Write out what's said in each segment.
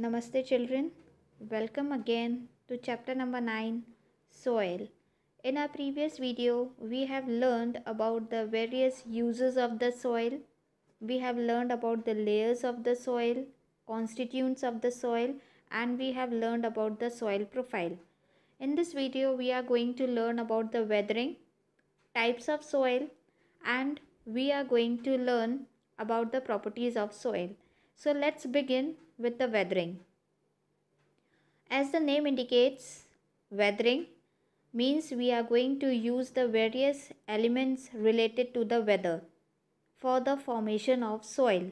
Namaste children. Welcome again to chapter number 9 soil. In our previous video we have learned about the various uses of the soil. We have learned about the layers of the soil, constituents of the soil and we have learned about the soil profile. In this video we are going to learn about the weathering, types of soil and we are going to learn about the properties of soil. So let's begin with the weathering. As the name indicates, weathering means we are going to use the various elements related to the weather for the formation of soil.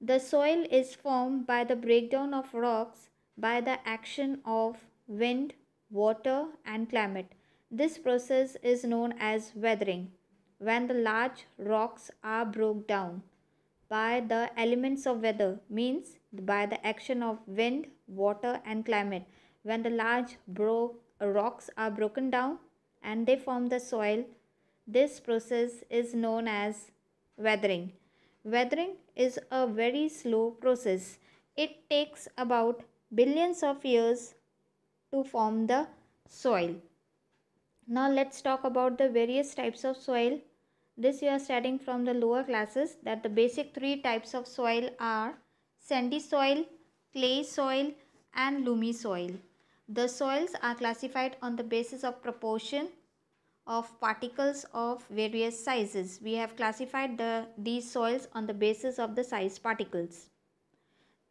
The soil is formed by the breakdown of rocks by the action of wind, water and climate. This process is known as weathering when the large rocks are broke down by the elements of weather means by the action of wind, water and climate. When the large bro rocks are broken down and they form the soil, this process is known as weathering. Weathering is a very slow process. It takes about billions of years to form the soil. Now let's talk about the various types of soil. This you are studying from the lower classes that the basic three types of soil are sandy soil, clay soil and loamy soil. The soils are classified on the basis of proportion of particles of various sizes. We have classified the, these soils on the basis of the size particles.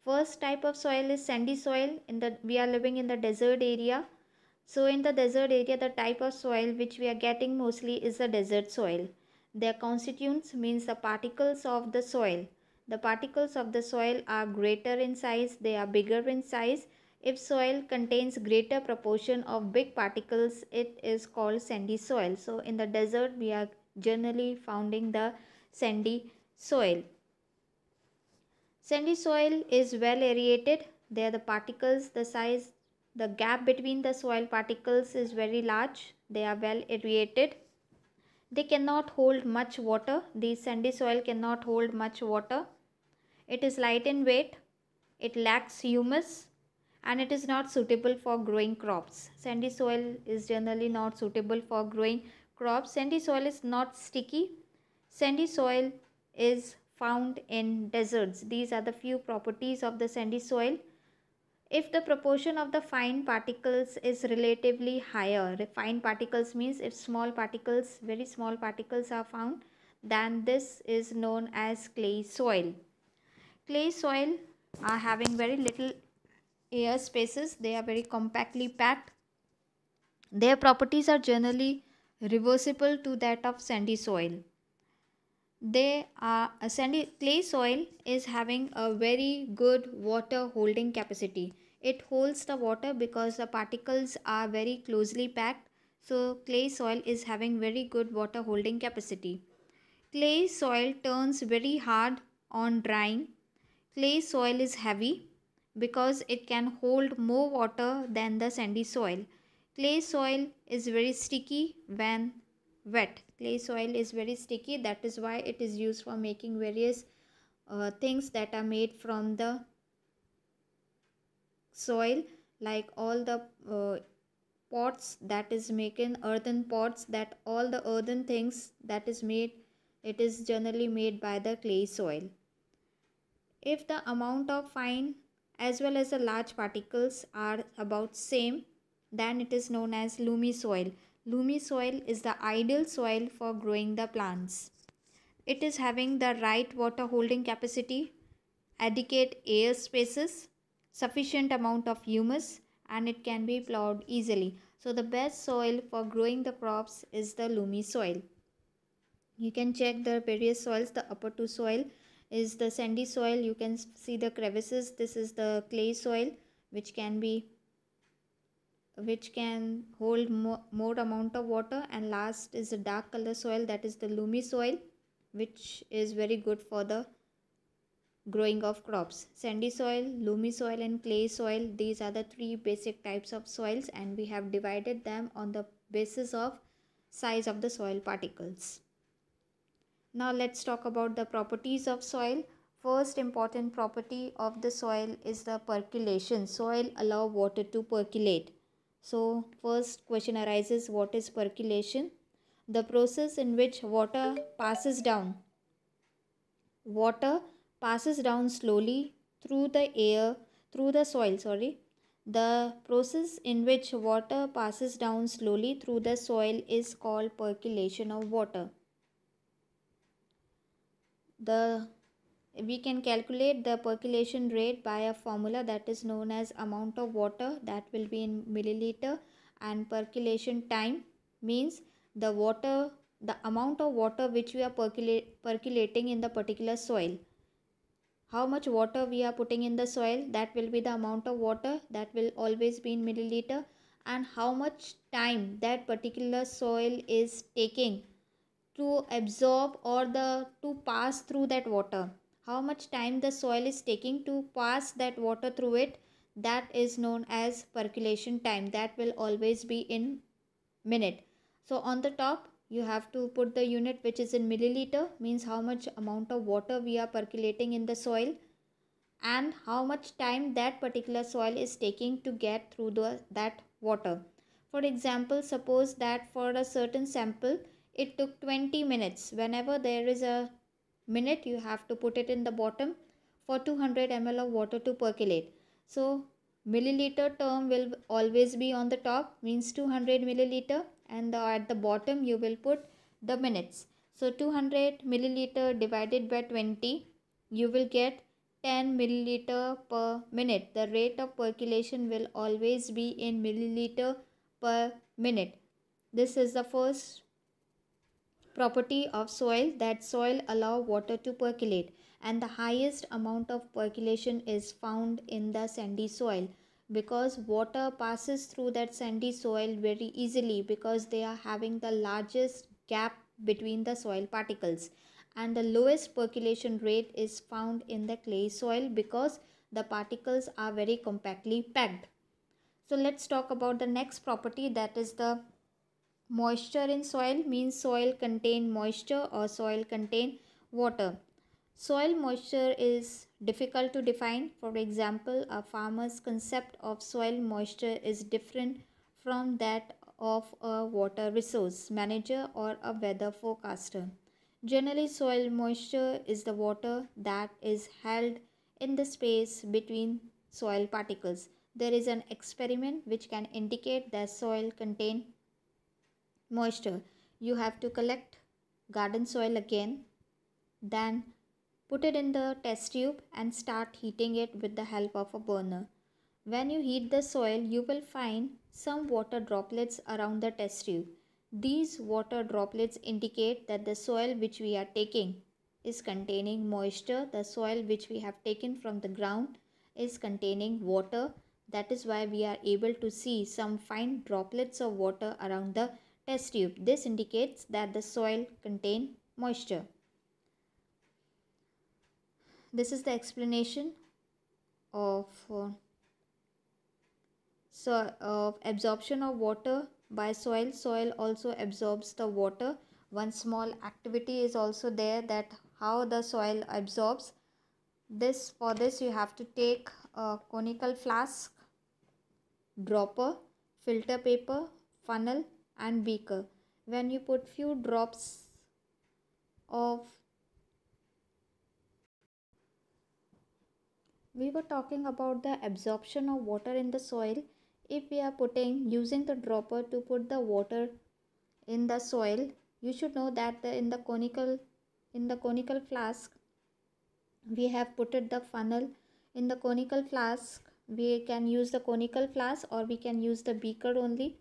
First type of soil is sandy soil. In the, we are living in the desert area. So in the desert area, the type of soil which we are getting mostly is the desert soil. Their constituents means the particles of the soil the particles of the soil are greater in size, they are bigger in size. If soil contains greater proportion of big particles, it is called sandy soil. So in the desert, we are generally finding the sandy soil. Sandy soil is well aerated. There the particles, the size, the gap between the soil particles is very large. They are well aerated. They cannot hold much water. The sandy soil cannot hold much water it is light in weight, it lacks humus and it is not suitable for growing crops. Sandy soil is generally not suitable for growing crops. Sandy soil is not sticky. Sandy soil is found in deserts. These are the few properties of the sandy soil. If the proportion of the fine particles is relatively higher, fine particles means if small particles, very small particles are found, then this is known as clay soil clay soil are having very little air spaces they are very compactly packed their properties are generally reversible to that of sandy soil they are a sandy clay soil is having a very good water holding capacity it holds the water because the particles are very closely packed so clay soil is having very good water holding capacity clay soil turns very hard on drying Clay soil is heavy because it can hold more water than the sandy soil. Clay soil is very sticky when wet. Clay soil is very sticky that is why it is used for making various uh, things that are made from the soil like all the uh, pots that is making earthen pots that all the earthen things that is made it is generally made by the clay soil if the amount of fine as well as the large particles are about same then it is known as loamy soil loamy soil is the ideal soil for growing the plants it is having the right water holding capacity adequate air spaces sufficient amount of humus and it can be plowed easily so the best soil for growing the crops is the loamy soil you can check the various soils the upper two soil is the sandy soil you can see the crevices this is the clay soil which can be which can hold more, more amount of water and last is the dark color soil that is the loamy soil which is very good for the growing of crops sandy soil loamy soil and clay soil these are the three basic types of soils and we have divided them on the basis of size of the soil particles now let's talk about the properties of soil. First important property of the soil is the percolation. Soil allow water to percolate. So first question arises what is percolation? The process in which water passes down. Water passes down slowly through the air, through the soil, sorry, the process in which water passes down slowly through the soil is called percolation of water the we can calculate the percolation rate by a formula that is known as amount of water that will be in milliliter and percolation time means the water the amount of water which we are percolate, percolating in the particular soil how much water we are putting in the soil that will be the amount of water that will always be in milliliter and how much time that particular soil is taking to absorb or the to pass through that water how much time the soil is taking to pass that water through it that is known as percolation time that will always be in minute so on the top you have to put the unit which is in milliliter means how much amount of water we are percolating in the soil and how much time that particular soil is taking to get through the that water for example suppose that for a certain sample it took 20 minutes whenever there is a minute you have to put it in the bottom for 200 ml of water to percolate so milliliter term will always be on the top means 200 milliliter and the, at the bottom you will put the minutes so 200 milliliter divided by 20 you will get 10 milliliter per minute the rate of percolation will always be in milliliter per minute this is the first property of soil that soil allow water to percolate and the highest amount of percolation is found in the sandy soil because water passes through that sandy soil very easily because they are having the largest gap between the soil particles and the lowest percolation rate is found in the clay soil because the particles are very compactly packed. So let's talk about the next property that is the Moisture in soil means soil contain moisture or soil contain water. Soil moisture is difficult to define. For example, a farmer's concept of soil moisture is different from that of a water resource manager or a weather forecaster. Generally, soil moisture is the water that is held in the space between soil particles. There is an experiment which can indicate that soil contain moisture you have to collect garden soil again then put it in the test tube and start heating it with the help of a burner when you heat the soil you will find some water droplets around the test tube these water droplets indicate that the soil which we are taking is containing moisture the soil which we have taken from the ground is containing water that is why we are able to see some fine droplets of water around the test tube. This indicates that the soil contain moisture. This is the explanation of uh, so of absorption of water by soil. Soil also absorbs the water. One small activity is also there that how the soil absorbs. This for this you have to take a conical flask, dropper, filter paper, funnel and beaker. When you put few drops of we were talking about the absorption of water in the soil if we are putting using the dropper to put the water in the soil you should know that the, in the conical in the conical flask we have put the funnel in the conical flask we can use the conical flask or we can use the beaker only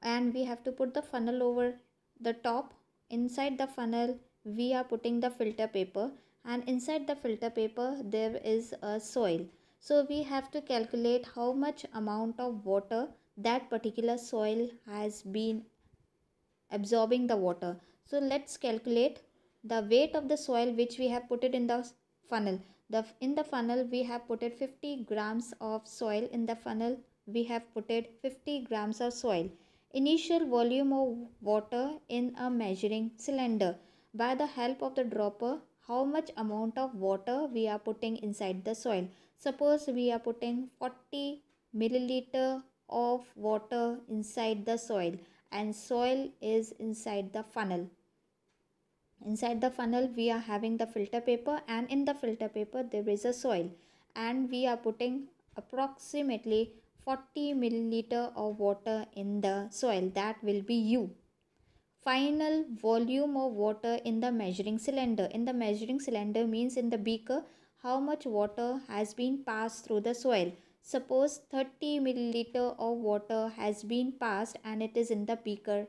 and we have to put the funnel over the top inside the funnel we are putting the filter paper and inside the filter paper there is a soil so we have to calculate how much amount of water that particular soil has been absorbing the water so let's calculate the weight of the soil which we have put it in the funnel the in the funnel we have put it 50 grams of soil in the funnel we have put it 50 grams of soil initial volume of water in a measuring cylinder. By the help of the dropper, how much amount of water we are putting inside the soil. Suppose we are putting 40 milliliter of water inside the soil and soil is inside the funnel. Inside the funnel we are having the filter paper and in the filter paper there is a soil and we are putting approximately 40 milliliter of water in the soil that will be U final volume of water in the measuring cylinder in the measuring cylinder means in the beaker how much water has been passed through the soil suppose 30 milliliter of water has been passed and it is in the beaker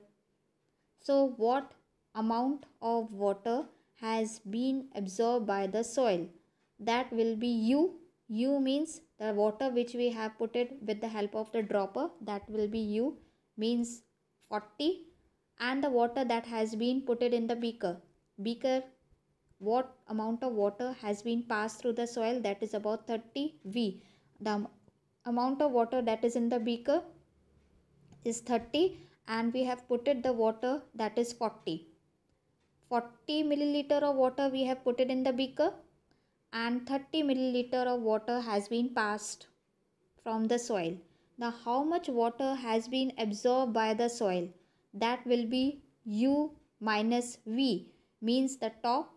so what amount of water has been absorbed by the soil that will be u u means the water which we have put it with the help of the dropper that will be u means 40 and the water that has been put it in the beaker beaker what amount of water has been passed through the soil that is about 30 v the amount of water that is in the beaker is 30 and we have put it the water that is 40 40 milliliter of water we have put it in the beaker and 30 milliliter of water has been passed from the soil. Now how much water has been absorbed by the soil? That will be U minus V means the top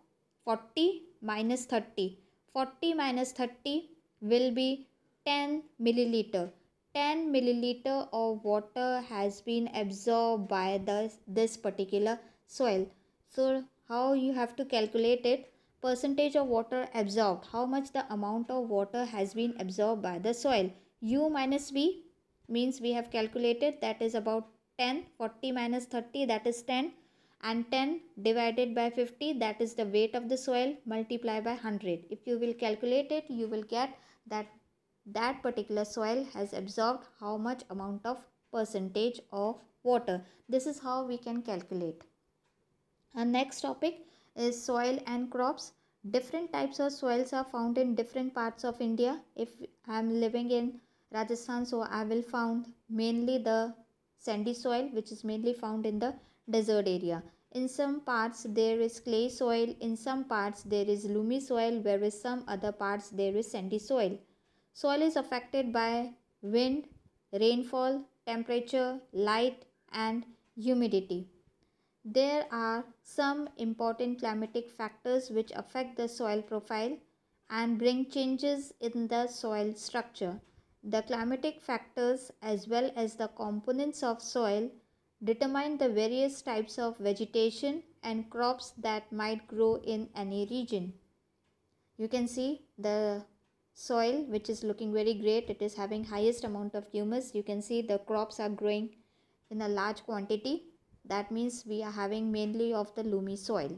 40 minus 30. 40 minus 30 will be 10 milliliter. 10 milliliter of water has been absorbed by the, this particular soil. So how you have to calculate it? percentage of water absorbed, how much the amount of water has been absorbed by the soil. U minus V means we have calculated that is about 10, 40 minus 30 that is 10 and 10 divided by 50 that is the weight of the soil multiplied by 100. If you will calculate it you will get that that particular soil has absorbed how much amount of percentage of water. This is how we can calculate. Our next topic is soil and crops different types of soils are found in different parts of india if i am living in rajasthan so i will found mainly the sandy soil which is mainly found in the desert area in some parts there is clay soil in some parts there is loamy soil whereas some other parts there is sandy soil soil is affected by wind rainfall temperature light and humidity there are some important climatic factors which affect the soil profile and bring changes in the soil structure. The climatic factors as well as the components of soil determine the various types of vegetation and crops that might grow in any region. You can see the soil which is looking very great. It is having highest amount of humus. You can see the crops are growing in a large quantity that means we are having mainly of the loamy soil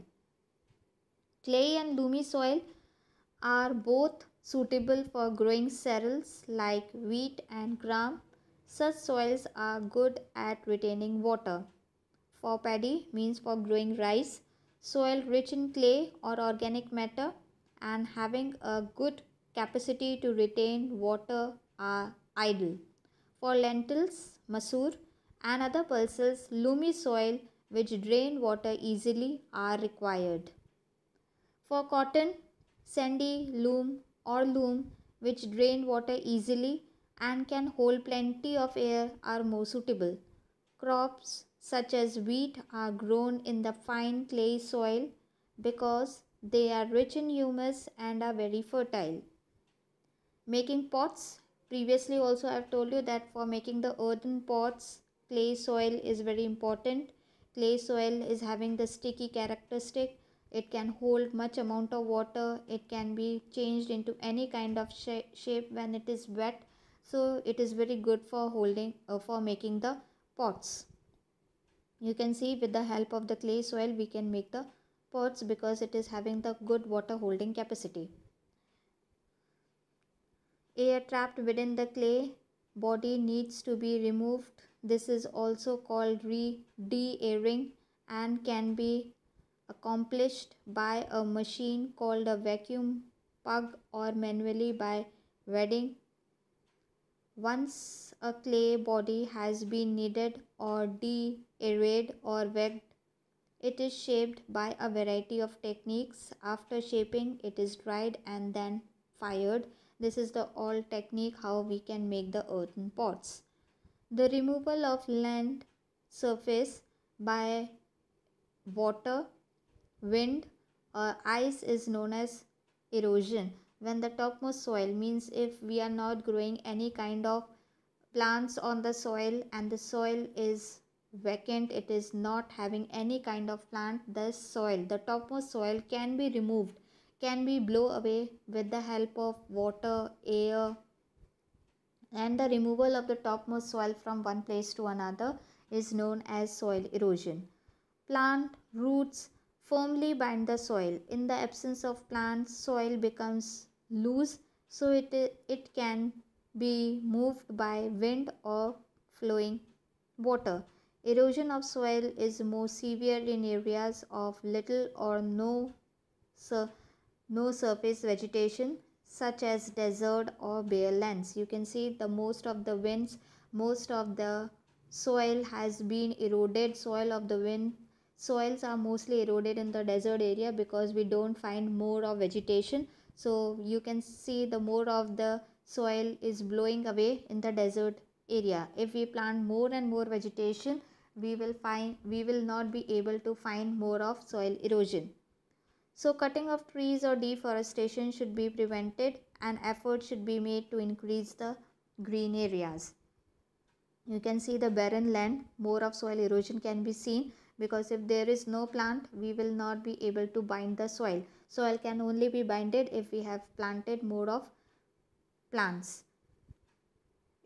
clay and loamy soil are both suitable for growing cereals like wheat and gram such soils are good at retaining water for paddy means for growing rice soil rich in clay or organic matter and having a good capacity to retain water are ideal for lentils masoor Another pulses, loamy soil which drain water easily are required. For cotton, sandy loam or loam which drain water easily and can hold plenty of air are more suitable. Crops such as wheat are grown in the fine clay soil because they are rich in humus and are very fertile. Making pots, previously also I have told you that for making the earthen pots, clay soil is very important clay soil is having the sticky characteristic it can hold much amount of water it can be changed into any kind of sh shape when it is wet so it is very good for holding uh, for making the pots you can see with the help of the clay soil we can make the pots because it is having the good water holding capacity air trapped within the clay body needs to be removed this is also called re-de-airing and can be accomplished by a machine called a vacuum pug or manually by wedding. Once a clay body has been kneaded or de-aerated or wet, it is shaped by a variety of techniques. After shaping, it is dried and then fired. This is the all technique how we can make the earthen pots the removal of land surface by water, wind, or ice is known as erosion. When the topmost soil means if we are not growing any kind of plants on the soil and the soil is vacant, it is not having any kind of plant, the soil, the topmost soil can be removed, can be blown away with the help of water, air, and the removal of the topmost soil from one place to another is known as soil erosion. Plant roots firmly bind the soil. In the absence of plants, soil becomes loose so it, it can be moved by wind or flowing water. Erosion of soil is more severe in areas of little or no, sur no surface vegetation such as desert or bare lands. You can see the most of the winds, most of the soil has been eroded, soil of the wind. Soils are mostly eroded in the desert area because we don't find more of vegetation. So you can see the more of the soil is blowing away in the desert area. If we plant more and more vegetation, we will find we will not be able to find more of soil erosion so cutting of trees or deforestation should be prevented and efforts should be made to increase the green areas. You can see the barren land, more of soil erosion can be seen because if there is no plant, we will not be able to bind the soil. Soil can only be binded if we have planted more of plants.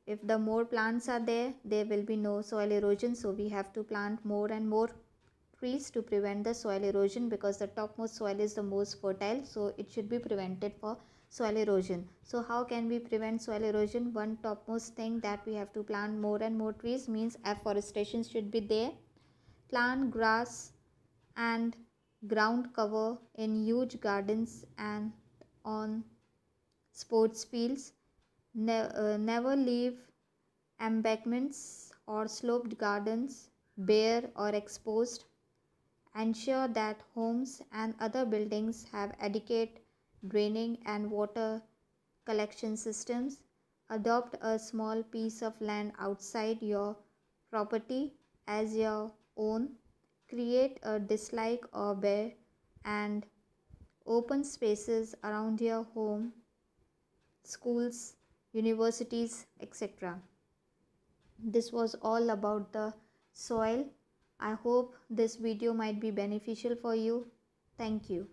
If the more plants are there, there will be no soil erosion. So we have to plant more and more trees to prevent the soil erosion because the topmost soil is the most fertile so it should be prevented for soil erosion so how can we prevent soil erosion one topmost thing that we have to plant more and more trees means afforestation should be there plant grass and ground cover in huge gardens and on sports fields ne uh, never leave embankments or sloped gardens bare or exposed ensure that homes and other buildings have adequate draining and water collection systems, adopt a small piece of land outside your property as your own, create a dislike or bear, and open spaces around your home, schools, universities, etc. This was all about the soil I hope this video might be beneficial for you. Thank you.